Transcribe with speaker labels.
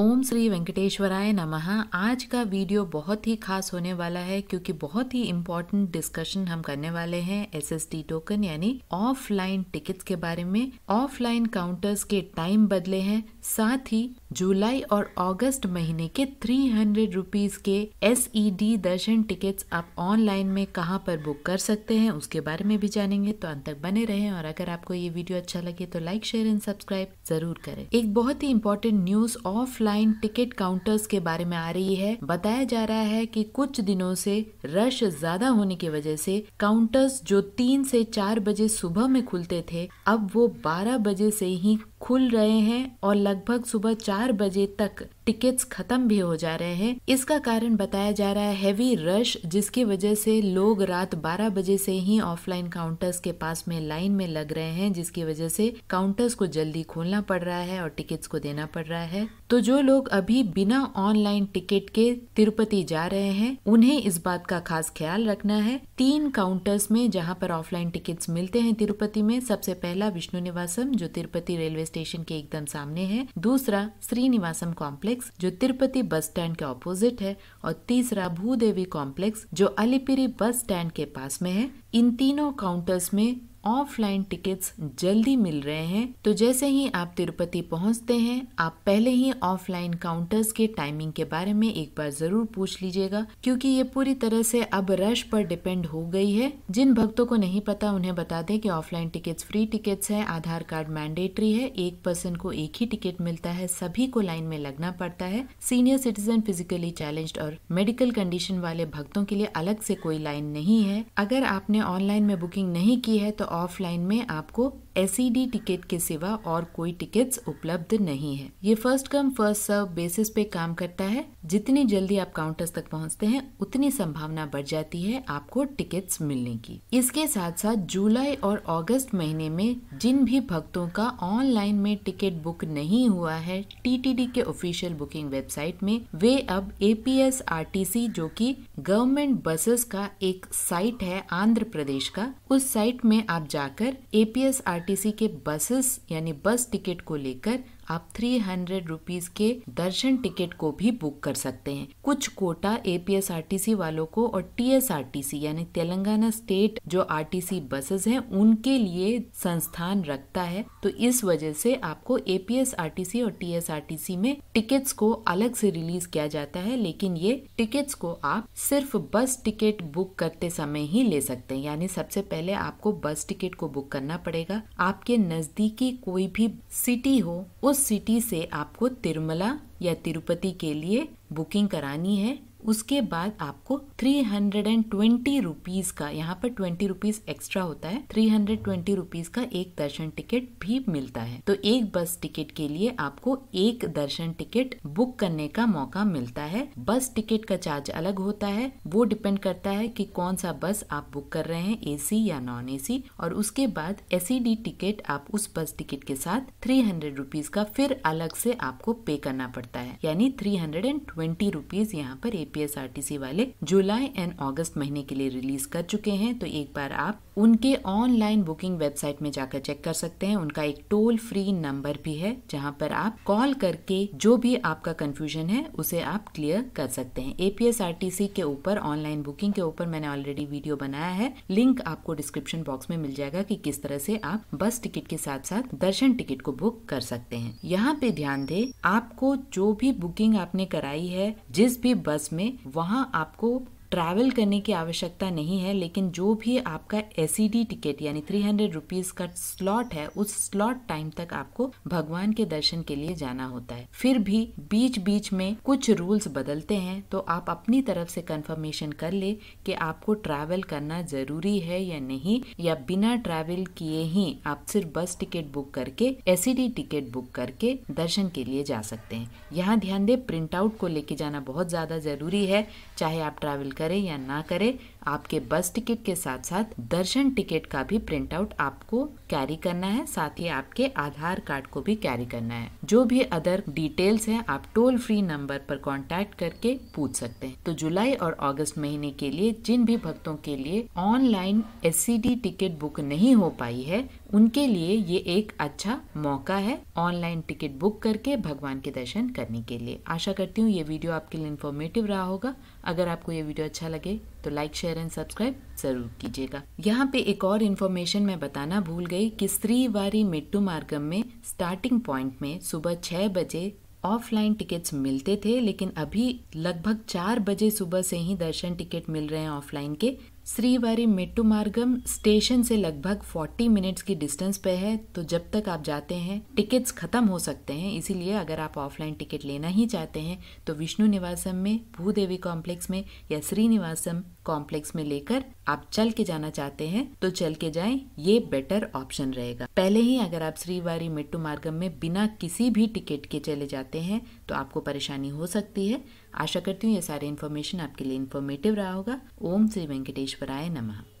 Speaker 1: ओम श्री वेंकटेश्वराय नमः आज का वीडियो बहुत ही खास होने वाला है क्योंकि बहुत ही इम्पोर्टेंट डिस्कशन हम करने वाले हैं एसएसटी टोकन यानी ऑफलाइन टिकट्स के बारे में ऑफलाइन काउंटर्स के टाइम बदले हैं साथ ही जुलाई और अगस्त महीने के थ्री हंड्रेड रुपीज के S E D darshan tickets आप ऑनलाइन में कहाँ पर बुक कर सकते हैं उसके बारे में भी जानेंगे तो अंत तक बने रहें और अगर आपको ये वीडियो अच्छा लगे तो लाइक शेयर एंड सब्सक्राइब जरूर करें एक बहुत ही important news offline ticket counters के बारे में आ रही है बताया जा रहा है कि कुछ दिनों से रश ज्यादा होने की वजह से काउंटर्स जो तीन से चार बजे सुबह में खुलते थे अब वो बारह बजे से ही खुल रहे हैं और लग लगभग सुबह चार बजे तक टिकट्स खत्म भी हो जा रहे हैं इसका कारण बताया जा रहा है हैवी रश जिसकी वजह से लोग रात 12 बजे से ही ऑफलाइन काउंटर्स के पास में लाइन में लग रहे हैं जिसकी वजह से काउंटर्स को जल्दी खोलना पड़ रहा है और टिकट्स को देना पड़ रहा है तो जो लोग अभी बिना ऑनलाइन टिकट के तिरुपति जा रहे हैं उन्हें इस बात का खास ख्याल रखना है तीन काउंटर्स में जहाँ पर ऑफलाइन टिकट्स मिलते हैं तिरुपति में सबसे पहला विष्णु निवासम जो तिरुपति रेलवे स्टेशन के एकदम सामने है है दूसरा श्रीनिवासम कॉम्प्लेक्स जो तिरुपति बस स्टैंड के ऑपोजिट है और तीसरा भूदेवी कॉम्प्लेक्स जो अलीपिरी बस स्टैंड के पास में है इन तीनों काउंटर्स में ऑफलाइन टिकट्स जल्दी मिल रहे हैं तो जैसे ही आप तिरुपति पहुंचते हैं आप पहले ही ऑफलाइन काउंटर्स के टाइमिंग के बारे में एक बार जरूर पूछ लीजिएगा क्योंकि ये पूरी तरह से अब रश पर डिपेंड हो गई है जिन भक्तों को नहीं पता उन्हें बता दें कि ऑफलाइन टिकट्स फ्री टिकट्स है आधार कार्ड मैंडेटरी है एक पर्सन को एक ही टिकट मिलता है सभी को लाइन में लगना पड़ता है सीनियर सिटीजन फिजिकली चैलेंज और मेडिकल कंडीशन वाले भक्तों के लिए अलग से कोई लाइन नहीं है अगर आपने ऑनलाइन में बुकिंग नहीं की है तो ऑफलाइन में आपको एस टिकट e के सिवा और कोई टिकट्स उपलब्ध नहीं है ये first come first serve basis पे काम करता है जितनी जल्दी आप काउंटर्स तक पहुंचते हैं उतनी संभावना बढ़ जाती है आपको टिकट्स मिलने की इसके साथ साथ जुलाई और अगस्त महीने में जिन भी भक्तों का ऑनलाइन में टिकट बुक नहीं हुआ है टीटीडी के ऑफिशियल बुकिंग वेबसाइट में वे अब ए जो कि गवर्नमेंट बसेस का एक साइट है आंध्र प्रदेश का उस साइट में आप जाकर एपीएसआर आरटीसी के बसेस यानी बस टिकट को लेकर आप थ्री हंड्रेड रुपीज के दर्शन टिकट को भी बुक कर सकते हैं कुछ कोटा एपीएसआरटीसी वालों को और टीएसआरटीसी यानी तेलंगाना स्टेट जो आरटीसी बसेस हैं उनके लिए संस्थान रखता है तो इस वजह से आपको एपीएसआरटीसी और टीएसआरटीसी में टिकट्स को अलग से रिलीज किया जाता है लेकिन ये टिकट्स को आप सिर्फ बस टिकट बुक करते समय ही ले सकते हैं यानी सबसे पहले आपको बस टिकट को बुक करना पड़ेगा आपके नजदीकी कोई भी सिटी हो उस सिटी से आपको तिरुमला या तिरुपति के लिए बुकिंग करानी है उसके बाद आपको three hundred and twenty rupees का यहाँ पर ट्वेंटी रुपीज एक्स्ट्रा होता है थ्री हंड्रेड ट्वेंटी रुपीज का एक दर्शन टिकट भी मिलता है तो एक बस टिकट के लिए आपको एक दर्शन टिकट बुक करने का मौका मिलता है बस टिकट का चार्ज अलग होता है वो डिपेंड करता है कि कौन सा बस आप बुक कर रहे हैं एसी या नॉन एसी और उसके बाद एसीडी टिकट e आप उस बस टिकट के साथ थ्री हंड्रेड रुपीज का फिर अलग से आपको पे करना पड़ता है यानी three hundred and twenty rupees यहाँ पर ए यूपीएसआरटीसी वाले जुलाई एंड अगस्त महीने के लिए रिलीज कर चुके हैं तो एक बार आप उनके ऑनलाइन बुकिंग वेबसाइट में जाकर चेक कर सकते हैं उनका एक टोल फ्री नंबर भी है जहां पर आप कॉल करके जो भी आपका कंफ्यूजन है उसे आप क्लियर कर सकते हैं एपीएसआरटीसी के ऊपर ऑनलाइन बुकिंग के ऊपर मैंने ऑलरेडी वीडियो बनाया है लिंक आपको डिस्क्रिप्शन बॉक्स में मिल जाएगा कि किस तरह से आप बस टिकट के साथ साथ दर्शन टिकट को बुक कर सकते हैं यहाँ पे ध्यान दे आपको जो भी बुकिंग आपने कराई है जिस भी बस में में वहाँ आपको ट्रैवल करने की आवश्यकता नहीं है लेकिन जो भी आपका एस e टिकट यानी थ्री हंड्रेड रुपीज़ का स्लॉट है उस स्लॉट टाइम तक आपको भगवान के दर्शन के लिए जाना होता है फिर भी बीच बीच में कुछ रूल्स बदलते हैं तो आप अपनी तरफ से कंफर्मेशन कर ले कि आपको ट्रैवल करना जरूरी है या नहीं या बिना ट्रैवल किए ही आप सिर्फ बस टिकट बुक करके एस टिकट बुक करके दर्शन के लिए जा सकते हैं यहाँ ध्यान दें प्रिंट आउट को लेके जाना बहुत ज़्यादा ज़रूरी है चाहे आप ट्रैवल करे या ना करे आपके बस टिकट के साथ साथ दर्शन टिकट का भी प्रिंट आउट आपको कैरी करना है साथ ही आपके आधार कार्ड को भी कैरी करना है जो भी अदर डिटेल्स हैं आप टोल फ्री नंबर पर कांटेक्ट करके पूछ सकते हैं तो जुलाई और अगस्त महीने के लिए जिन भी भक्तों के लिए ऑनलाइन एस टिकट बुक नहीं हो पाई है उनके लिए ये एक अच्छा मौका है ऑनलाइन टिकट बुक करके भगवान के दर्शन करने के लिए आशा करती हूँ ये वीडियो आपके लिए इन्फॉर्मेटिव रहा होगा अगर आपको ये वीडियो अच्छा लगे तो लाइक शेयर एंड सब्सक्राइब जरूर कीजिएगा यहाँ पे एक और इन्फॉर्मेशन मैं बताना भूल गई कि श्रीवारी मिट्टू मार्गम में स्टार्टिंग पॉइंट में सुबह छह बजे ऑफलाइन टिकट्स मिलते थे लेकिन अभी लगभग चार बजे सुबह से ही दर्शन टिकट मिल रहे हैं ऑफलाइन के श्रीवारी मेट्टू मार्गम स्टेशन से लगभग 40 मिनट्स की डिस्टेंस पे है तो जब तक आप जाते हैं टिकट्स खत्म हो सकते हैं इसीलिए अगर आप ऑफलाइन टिकट लेना ही चाहते हैं तो विष्णु निवासम में भूदेवी कॉम्प्लेक्स में या श्रीनिवासम कॉम्प्लेक्स में लेकर आप चल के जाना चाहते हैं तो चल के जाएं ये बेटर ऑप्शन रहेगा पहले ही अगर आप श्रीवारी मेट्टू मार्गम में बिना किसी भी टिकट के चले जाते हैं तो आपको परेशानी हो सकती है आशा करती हूँ ये सारे इन्फॉर्मेशन आपके लिए इन्फॉर्मेटिव रहा होगा ओम श्री वेंकटेश Vishvaraya Namaha.